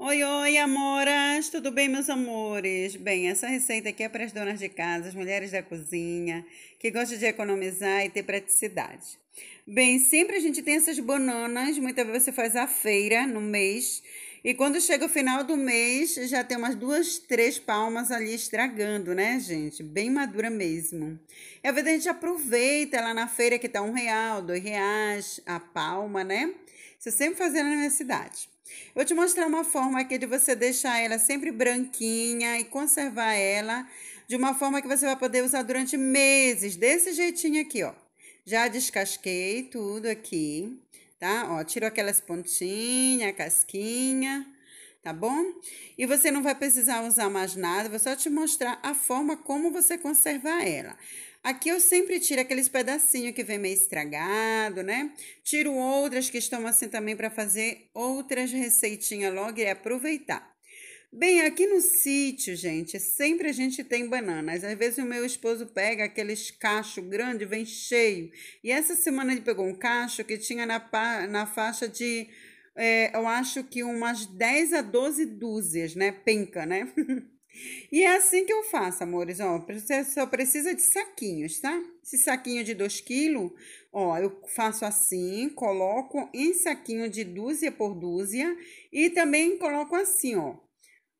Oi, oi, amoras! Tudo bem, meus amores? Bem, essa receita aqui é para as donas de casa, as mulheres da cozinha, que gostam de economizar e ter praticidade. Bem, sempre a gente tem essas bananas, muitas vezes você faz a feira no mês, e quando chega o final do mês, já tem umas duas, três palmas ali estragando, né, gente? Bem madura mesmo. E às vezes a gente aproveita lá na feira que tá um real, dois reais a palma, né? Você sempre fazendo na minha cidade. Vou te mostrar uma forma aqui de você deixar ela sempre branquinha e conservar ela de uma forma que você vai poder usar durante meses, desse jeitinho aqui, ó. Já descasquei tudo aqui, tá? Ó, tiro aquelas pontinhas, casquinha tá bom? E você não vai precisar usar mais nada, vou só te mostrar a forma como você conservar ela. Aqui eu sempre tiro aqueles pedacinhos que vem meio estragado, né? Tiro outras que estão assim também para fazer outras receitinhas logo e aproveitar. Bem, aqui no sítio, gente, sempre a gente tem bananas. Às vezes o meu esposo pega aqueles cachos grande, vem cheio. E essa semana ele pegou um cacho que tinha na, na faixa de é, eu acho que umas 10 a 12 dúzias, né? Penca, né? e é assim que eu faço, amores, ó, você só precisa de saquinhos, tá? Esse saquinho de 2 kg, ó, eu faço assim, coloco em saquinho de dúzia por dúzia e também coloco assim, ó,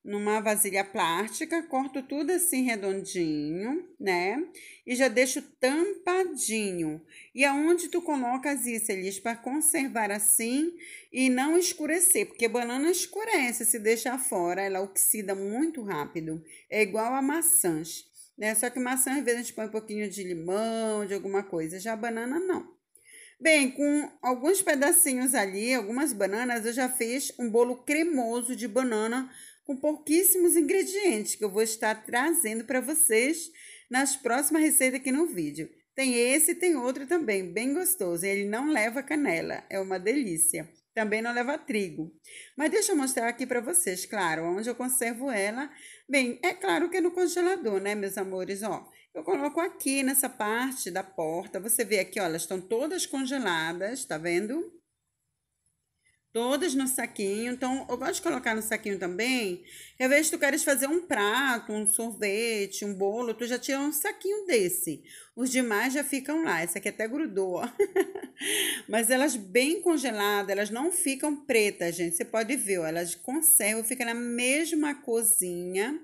numa vasilha plástica, corto tudo assim redondinho, né? E já deixo tampadinho. E aonde tu colocas isso, Elis, para conservar assim e não escurecer, porque banana escurece se deixar fora, ela oxida muito rápido. É igual a maçãs, né? Só que maçã às vezes a gente põe um pouquinho de limão, de alguma coisa, já banana não. Bem, com alguns pedacinhos ali, algumas bananas, eu já fiz um bolo cremoso de banana com pouquíssimos ingredientes que eu vou estar trazendo para vocês nas próximas receitas aqui no vídeo. Tem esse e tem outro também, bem gostoso. Ele não leva canela, é uma delícia. Também não leva trigo. Mas deixa eu mostrar aqui para vocês, claro, onde eu conservo ela. Bem, é claro que é no congelador, né, meus amores? Ó, eu coloco aqui nessa parte da porta. Você vê aqui, ó, elas estão todas congeladas, tá vendo? Todas no saquinho. Então, eu gosto de colocar no saquinho também. Às vezes, tu queres fazer um prato, um sorvete, um bolo, tu já tira um saquinho desse. Os demais já ficam lá. Essa aqui até grudou, ó. Mas elas bem congeladas, elas não ficam pretas, gente. Você pode ver, ó. Elas conservam, fica na mesma cozinha,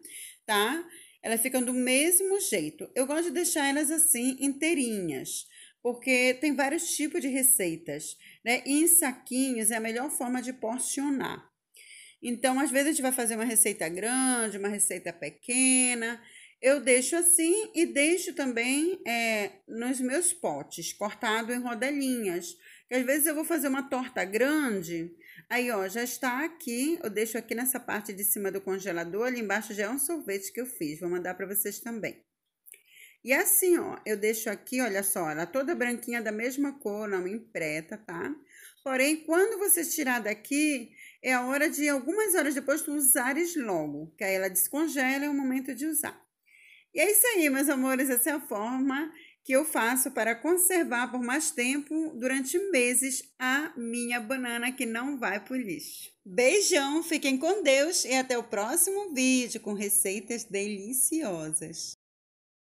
tá? Elas ficam do mesmo jeito. Eu gosto de deixar elas assim, inteirinhas porque tem vários tipos de receitas, né? E em saquinhos é a melhor forma de porcionar. Então, às vezes a gente vai fazer uma receita grande, uma receita pequena. Eu deixo assim e deixo também é, nos meus potes, cortado em rodelinhas. Que às vezes eu vou fazer uma torta grande, aí ó, já está aqui, eu deixo aqui nessa parte de cima do congelador, ali embaixo já é um sorvete que eu fiz, vou mandar para vocês também. E assim, ó, eu deixo aqui, olha só, ela toda branquinha da mesma cor, não preta, tá? Porém, quando você tirar daqui, é a hora de, algumas horas depois, tu usares logo, que aí ela descongela, é o momento de usar. E é isso aí, meus amores, essa é a forma que eu faço para conservar por mais tempo, durante meses, a minha banana que não vai pro lixo. Beijão, fiquem com Deus e até o próximo vídeo com receitas deliciosas.